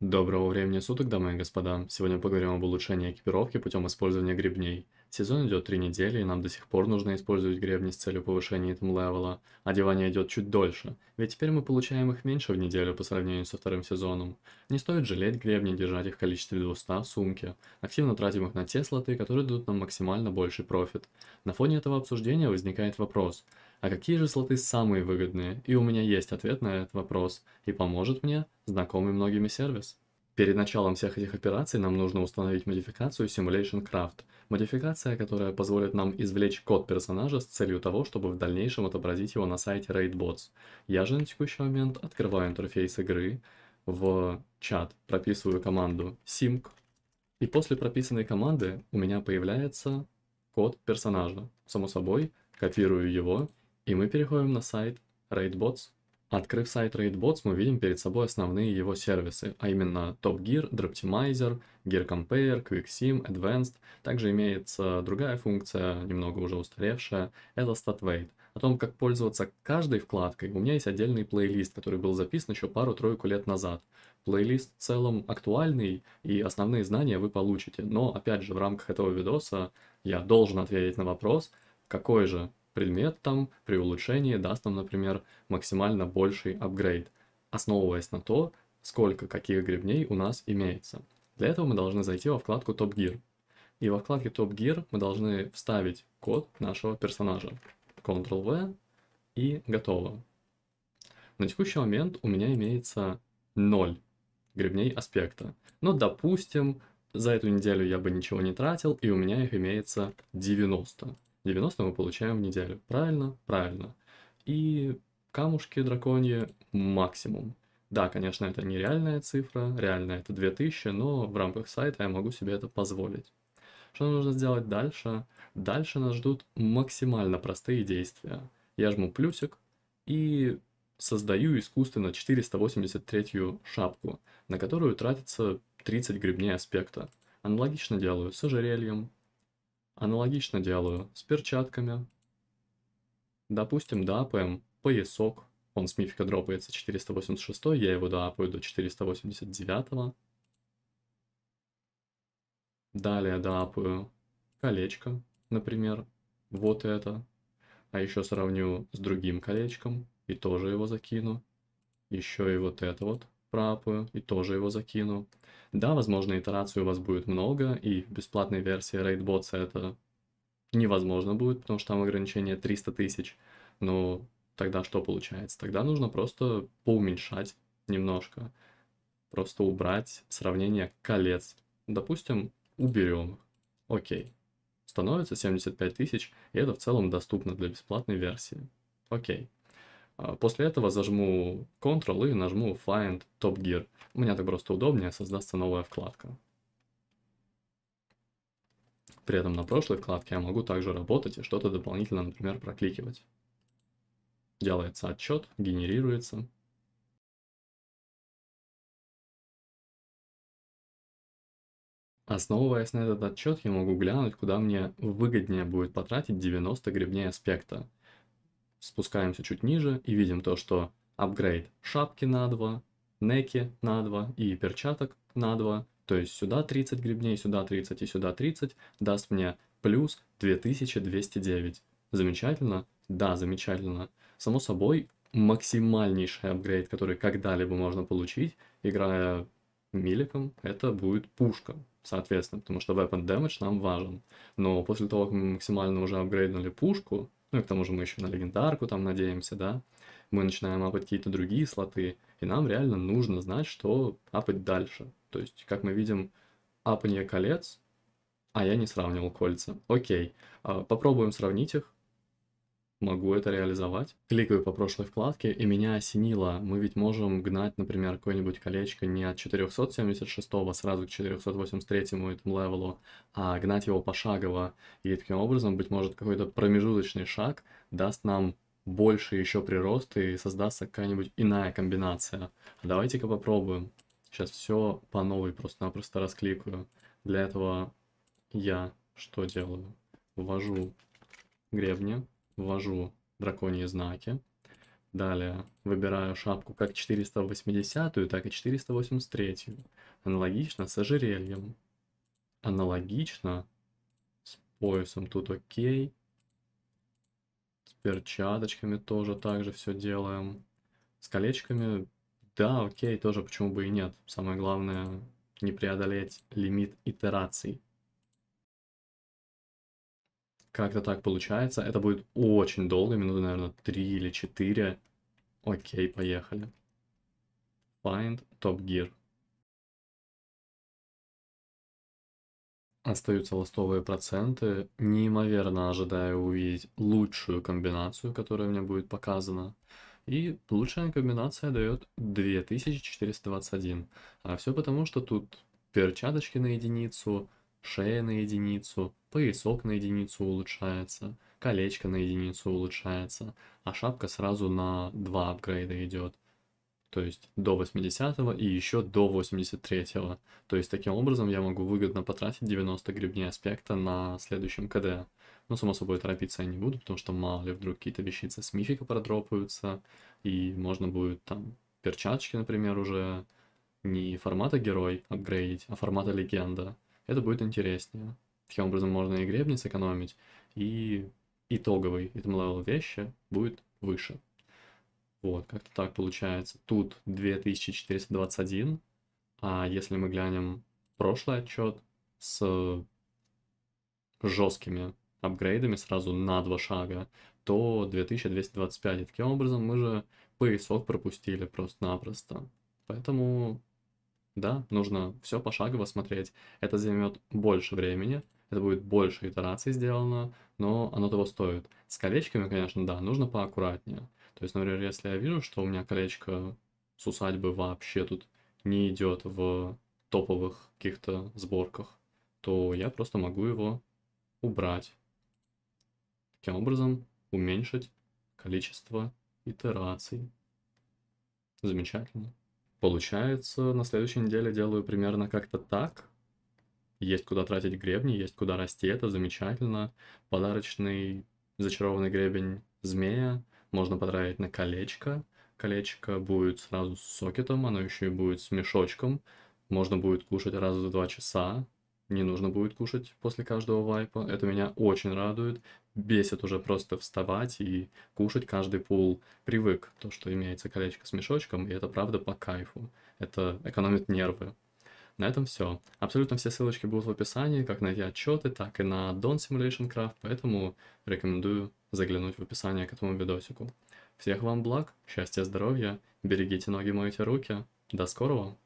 Доброго времени суток, дамы и господа. Сегодня поговорим об улучшении экипировки путем использования гребней. Сезон идет 3 недели, и нам до сих пор нужно использовать гребни с целью повышения итм левела. Одевание идет чуть дольше, ведь теперь мы получаем их меньше в неделю по сравнению со вторым сезоном. Не стоит жалеть гребни, держать их в количестве 200 в сумке. Активно тратим их на те слоты, которые дадут нам максимально больший профит. На фоне этого обсуждения возникает вопрос – а какие же слоты самые выгодные? И у меня есть ответ на этот вопрос, и поможет мне знакомый многими сервис. Перед началом всех этих операций нам нужно установить модификацию Simulation Craft. Модификация, которая позволит нам извлечь код персонажа с целью того, чтобы в дальнейшем отобразить его на сайте RaidBots. Я же на текущий момент открываю интерфейс игры, в чат прописываю команду simc, и после прописанной команды у меня появляется код персонажа. Само собой, копирую его и мы переходим на сайт RaidBots. Открыв сайт RaidBots, мы видим перед собой основные его сервисы, а именно Top Gear, Droptimizer, Gear Compare, QuickSim, Advanced. Также имеется другая функция, немного уже устаревшая, это StatWait. О том, как пользоваться каждой вкладкой, у меня есть отдельный плейлист, который был записан еще пару-тройку лет назад. Плейлист в целом актуальный, и основные знания вы получите. Но, опять же, в рамках этого видоса я должен ответить на вопрос, какой же предмет там при улучшении даст нам, например, максимально больший апгрейд, основываясь на то, сколько каких гребней у нас имеется. Для этого мы должны зайти во вкладку Top Gear. И во вкладке Top Gear мы должны вставить код нашего персонажа. Ctrl-V и готово. На текущий момент у меня имеется 0 гребней аспекта. Но, допустим, за эту неделю я бы ничего не тратил, и у меня их имеется 90. 90 мы получаем в неделю. Правильно? Правильно. И камушки драконьи максимум. Да, конечно, это нереальная цифра, реально это 2000, но в рамках сайта я могу себе это позволить. Что нам нужно сделать дальше? Дальше нас ждут максимально простые действия. Я жму плюсик и создаю искусственно 483 шапку, на которую тратится 30 гребней аспекта. Аналогично делаю с ожерельем, Аналогично делаю с перчатками. Допустим, дапаем поясок. Он с мифика дропается 486, я его дапаю до 489. Далее дапаю колечко, например. Вот это. А еще сравню с другим колечком и тоже его закину. Еще и вот это вот правую и тоже его закину. Да, возможно, итераций у вас будет много, и в бесплатной версии RaidBots это невозможно будет, потому что там ограничение 300 тысяч. Но тогда что получается? Тогда нужно просто поуменьшать немножко. Просто убрать сравнение колец. Допустим, уберем. Окей. Становится 75 тысяч, и это в целом доступно для бесплатной версии. Окей. А после этого зажму Ctrl и нажму Find Top Gear. У меня так просто удобнее, создастся новая вкладка. При этом на прошлой вкладке я могу также работать и что-то дополнительно, например, прокликивать. Делается отчет, генерируется. Основываясь на этот отчет, я могу глянуть, куда мне выгоднее будет потратить 90 гребней аспекта спускаемся чуть ниже и видим то, что апгрейд шапки на 2, неки на 2 и перчаток на 2, то есть сюда 30 грибней, сюда 30 и сюда 30, даст мне плюс 2209. Замечательно? Да, замечательно. Само собой, максимальнейший апгрейд, который когда-либо можно получить, играя миликом, это будет пушка, соответственно, потому что weapon damage нам важен. Но после того, как мы максимально уже апгрейднули пушку, ну и к тому же мы еще на легендарку там надеемся, да. Мы начинаем апать какие-то другие слоты, и нам реально нужно знать, что апать дальше. То есть, как мы видим, апание колец, а я не сравнивал кольца. Окей, а, попробуем сравнить их могу это реализовать. Кликаю по прошлой вкладке, и меня осенило. Мы ведь можем гнать, например, какое-нибудь колечко не от 476 сразу к 483 этому левелу, а гнать его пошагово. И таким образом, быть может, какой-то промежуточный шаг даст нам больше еще прирост и создастся какая-нибудь иная комбинация. Давайте-ка попробуем. Сейчас все по новой просто-напросто раскликаю. Для этого я что делаю? Ввожу гребни ввожу драконьи знаки. Далее выбираю шапку как 480, так и 483. Аналогично с ожерельем. Аналогично с поясом тут окей. С перчаточками тоже так же все делаем. С колечками, да, окей, тоже почему бы и нет. Самое главное не преодолеть лимит итераций. Как-то так получается. Это будет очень долго, минуты, наверное, 3 или 4. Окей, поехали. Find Top Gear. Остаются ластовые проценты. Неимоверно ожидаю увидеть лучшую комбинацию, которая мне будет показана. И лучшая комбинация дает 2421. А все потому, что тут перчаточки на единицу, шея на единицу, поясок на единицу улучшается, колечко на единицу улучшается, а шапка сразу на два апгрейда идет. То есть до 80 и еще до 83. -го. То есть таким образом я могу выгодно потратить 90 гребней аспекта на следующем КД. Но само собой торопиться я не буду, потому что мало ли вдруг какие-то вещицы с мифика продропаются. И можно будет там перчаточки, например, уже не формата герой апгрейдить, а формата легенда. Это будет интереснее. Таким образом, можно и гребни сэкономить, и итоговый item level вещи будет выше. Вот, как-то так получается. Тут 2421, а если мы глянем прошлый отчет с жесткими апгрейдами сразу на два шага, то 2225. И таким образом мы же поясок пропустили просто-напросто. Поэтому, да, нужно все пошагово смотреть. Это займет больше времени, это будет больше итераций сделано, но оно того стоит. С колечками, конечно, да, нужно поаккуратнее. То есть, например, если я вижу, что у меня колечко с усадьбы вообще тут не идет в топовых каких-то сборках, то я просто могу его убрать. Таким образом, уменьшить количество итераций. Замечательно. Получается, на следующей неделе делаю примерно как-то так. Есть куда тратить гребни, есть куда расти, это замечательно. Подарочный зачарованный гребень змея можно потратить на колечко. Колечко будет сразу с сокетом, оно еще и будет с мешочком. Можно будет кушать раз в два часа, не нужно будет кушать после каждого вайпа. Это меня очень радует. Бесит уже просто вставать и кушать каждый пул. Привык то, что имеется колечко с мешочком, и это правда по кайфу. Это экономит нервы. На этом все. Абсолютно все ссылочки будут в описании, как найти отчеты, так и на Don Simulation Craft, поэтому рекомендую заглянуть в описание к этому видосику. Всех вам благ, счастья, здоровья, берегите ноги, мойте руки. До скорого!